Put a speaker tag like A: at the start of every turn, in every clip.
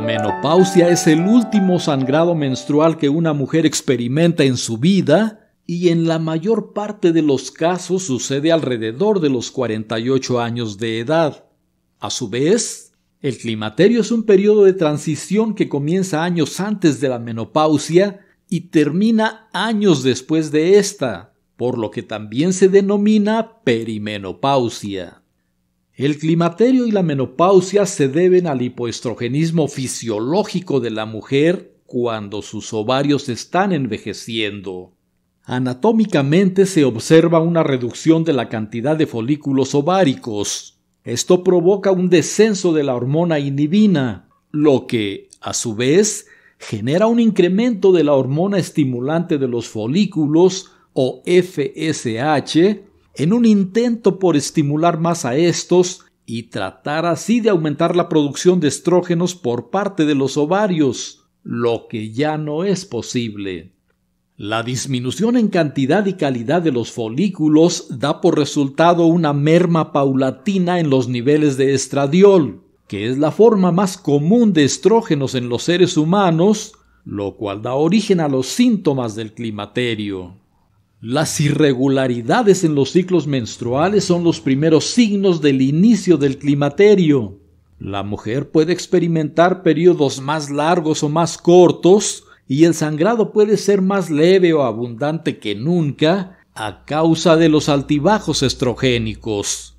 A: La menopausia es el último sangrado menstrual que una mujer experimenta en su vida y en la mayor parte de los casos sucede alrededor de los 48 años de edad. A su vez, el climaterio es un periodo de transición que comienza años antes de la menopausia y termina años después de esta, por lo que también se denomina perimenopausia. El climaterio y la menopausia se deben al hipoestrogenismo fisiológico de la mujer cuando sus ovarios están envejeciendo. Anatómicamente se observa una reducción de la cantidad de folículos ováricos. Esto provoca un descenso de la hormona inhibina, lo que, a su vez, genera un incremento de la hormona estimulante de los folículos o FSH, en un intento por estimular más a estos y tratar así de aumentar la producción de estrógenos por parte de los ovarios, lo que ya no es posible. La disminución en cantidad y calidad de los folículos da por resultado una merma paulatina en los niveles de estradiol, que es la forma más común de estrógenos en los seres humanos, lo cual da origen a los síntomas del climaterio. Las irregularidades en los ciclos menstruales son los primeros signos del inicio del climaterio. La mujer puede experimentar periodos más largos o más cortos y el sangrado puede ser más leve o abundante que nunca a causa de los altibajos estrogénicos.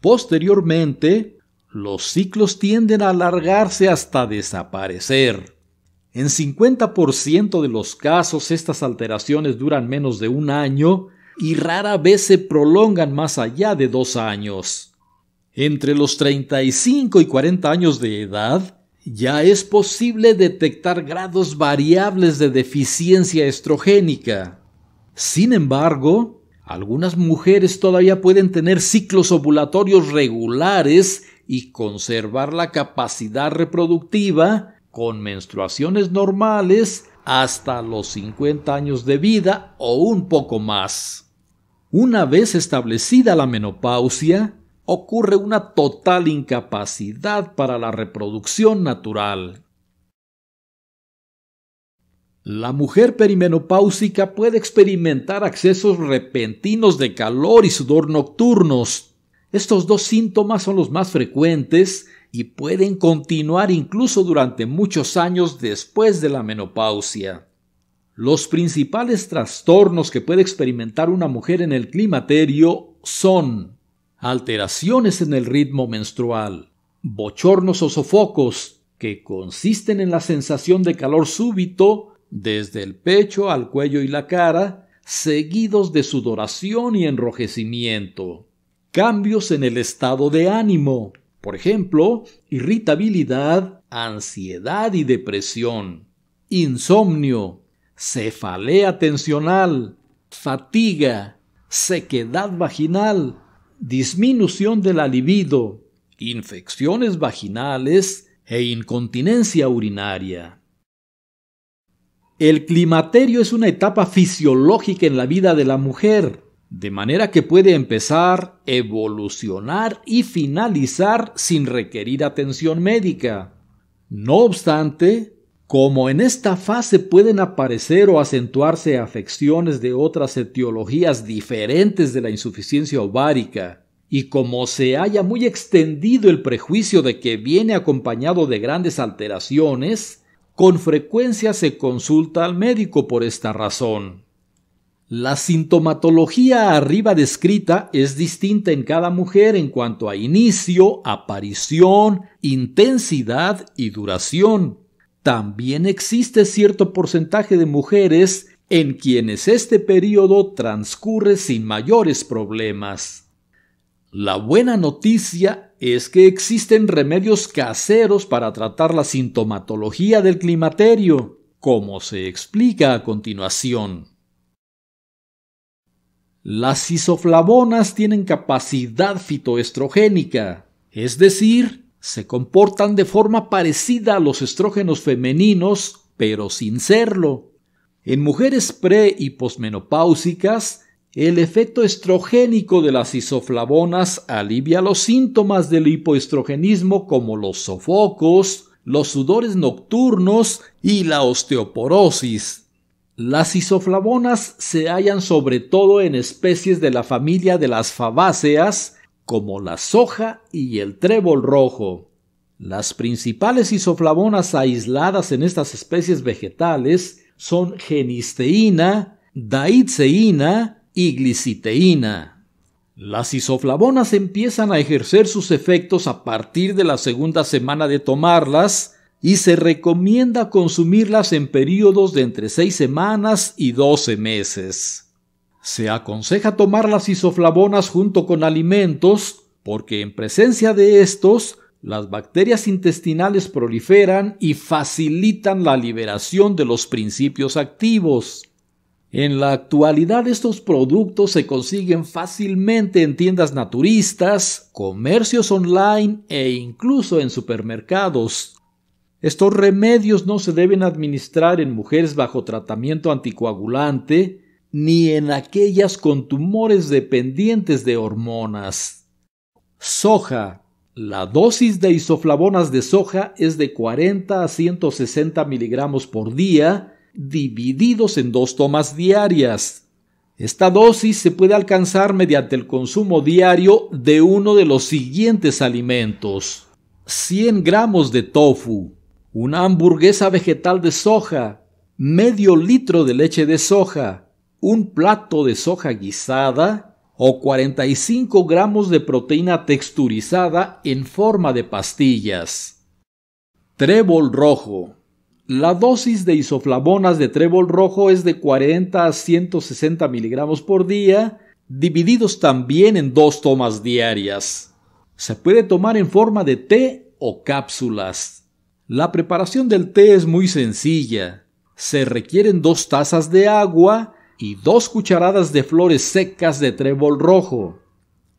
A: Posteriormente, los ciclos tienden a alargarse hasta desaparecer. En 50% de los casos estas alteraciones duran menos de un año y rara vez se prolongan más allá de dos años. Entre los 35 y 40 años de edad, ya es posible detectar grados variables de deficiencia estrogénica. Sin embargo, algunas mujeres todavía pueden tener ciclos ovulatorios regulares y conservar la capacidad reproductiva con menstruaciones normales hasta los 50 años de vida o un poco más. Una vez establecida la menopausia, ocurre una total incapacidad para la reproducción natural. La mujer perimenopáusica puede experimentar accesos repentinos de calor y sudor nocturnos. Estos dos síntomas son los más frecuentes y pueden continuar incluso durante muchos años después de la menopausia. Los principales trastornos que puede experimentar una mujer en el climaterio son alteraciones en el ritmo menstrual, bochornos o sofocos, que consisten en la sensación de calor súbito desde el pecho al cuello y la cara, seguidos de sudoración y enrojecimiento, cambios en el estado de ánimo, por ejemplo, irritabilidad, ansiedad y depresión, insomnio, cefalea tensional, fatiga, sequedad vaginal, disminución de la libido, infecciones vaginales e incontinencia urinaria. El climaterio es una etapa fisiológica en la vida de la mujer de manera que puede empezar, evolucionar y finalizar sin requerir atención médica. No obstante, como en esta fase pueden aparecer o acentuarse afecciones de otras etiologías diferentes de la insuficiencia ovárica, y como se haya muy extendido el prejuicio de que viene acompañado de grandes alteraciones, con frecuencia se consulta al médico por esta razón. La sintomatología arriba descrita es distinta en cada mujer en cuanto a inicio, aparición, intensidad y duración. También existe cierto porcentaje de mujeres en quienes este periodo transcurre sin mayores problemas. La buena noticia es que existen remedios caseros para tratar la sintomatología del climaterio, como se explica a continuación. Las isoflavonas tienen capacidad fitoestrogénica, es decir, se comportan de forma parecida a los estrógenos femeninos, pero sin serlo. En mujeres pre y posmenopáusicas, el efecto estrogénico de las isoflavonas alivia los síntomas del hipoestrogenismo como los sofocos, los sudores nocturnos y la osteoporosis. Las isoflavonas se hallan sobre todo en especies de la familia de las fabáceas, como la soja y el trébol rojo. Las principales isoflavonas aisladas en estas especies vegetales son genisteína, daitseína y gliciteína. Las isoflavonas empiezan a ejercer sus efectos a partir de la segunda semana de tomarlas y se recomienda consumirlas en periodos de entre 6 semanas y 12 meses. Se aconseja tomar las isoflavonas junto con alimentos porque en presencia de estos las bacterias intestinales proliferan y facilitan la liberación de los principios activos. En la actualidad estos productos se consiguen fácilmente en tiendas naturistas, comercios online e incluso en supermercados, estos remedios no se deben administrar en mujeres bajo tratamiento anticoagulante ni en aquellas con tumores dependientes de hormonas. Soja. La dosis de isoflavonas de soja es de 40 a 160 miligramos por día, divididos en dos tomas diarias. Esta dosis se puede alcanzar mediante el consumo diario de uno de los siguientes alimentos. 100 gramos de tofu, una hamburguesa vegetal de soja, medio litro de leche de soja, un plato de soja guisada o 45 gramos de proteína texturizada en forma de pastillas. Trébol rojo. La dosis de isoflavonas de trébol rojo es de 40 a 160 miligramos por día, divididos también en dos tomas diarias. Se puede tomar en forma de té o cápsulas. La preparación del té es muy sencilla. Se requieren dos tazas de agua y dos cucharadas de flores secas de trébol rojo.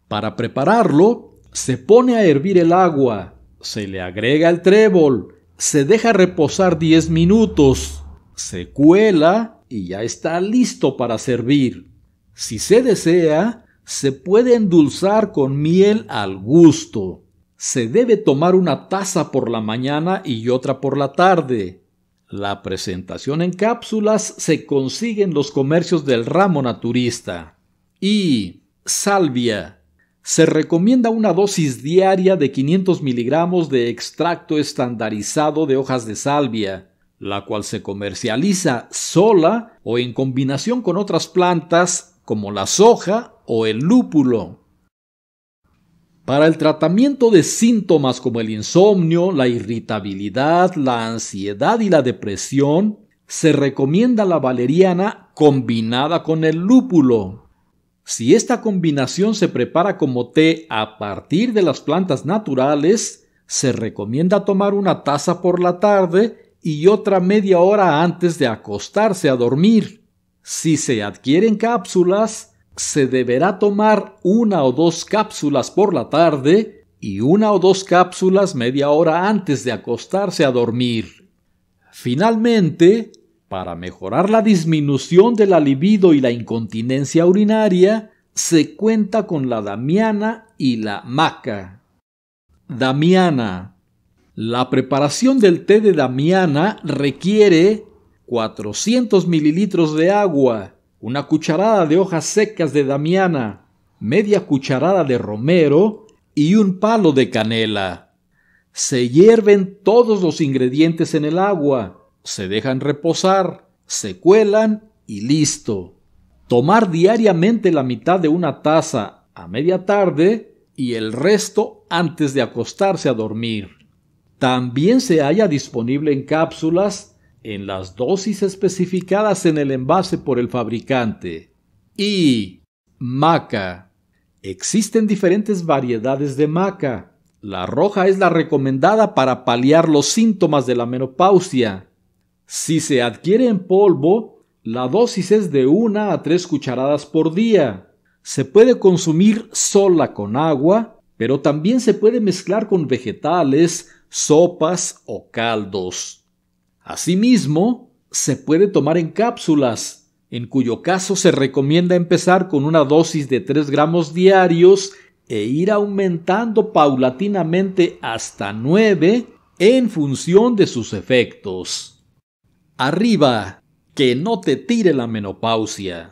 A: Para prepararlo, se pone a hervir el agua, se le agrega el trébol, se deja reposar 10 minutos, se cuela y ya está listo para servir. Si se desea, se puede endulzar con miel al gusto se debe tomar una taza por la mañana y otra por la tarde. La presentación en cápsulas se consigue en los comercios del ramo naturista. Y salvia. Se recomienda una dosis diaria de 500 miligramos de extracto estandarizado de hojas de salvia, la cual se comercializa sola o en combinación con otras plantas como la soja o el lúpulo. Para el tratamiento de síntomas como el insomnio, la irritabilidad, la ansiedad y la depresión, se recomienda la valeriana combinada con el lúpulo. Si esta combinación se prepara como té a partir de las plantas naturales, se recomienda tomar una taza por la tarde y otra media hora antes de acostarse a dormir. Si se adquieren cápsulas, se deberá tomar una o dos cápsulas por la tarde y una o dos cápsulas media hora antes de acostarse a dormir. Finalmente, para mejorar la disminución de la libido y la incontinencia urinaria, se cuenta con la damiana y la maca. Damiana. La preparación del té de damiana requiere 400 mililitros de agua, una cucharada de hojas secas de damiana, media cucharada de romero y un palo de canela. Se hierven todos los ingredientes en el agua, se dejan reposar, se cuelan y listo. Tomar diariamente la mitad de una taza a media tarde y el resto antes de acostarse a dormir. También se halla disponible en cápsulas en las dosis especificadas en el envase por el fabricante. Y maca. Existen diferentes variedades de maca. La roja es la recomendada para paliar los síntomas de la menopausia. Si se adquiere en polvo, la dosis es de 1 a 3 cucharadas por día. Se puede consumir sola con agua, pero también se puede mezclar con vegetales, sopas o caldos. Asimismo, se puede tomar en cápsulas, en cuyo caso se recomienda empezar con una dosis de 3 gramos diarios e ir aumentando paulatinamente hasta 9 en función de sus efectos. Arriba, que no te tire la menopausia.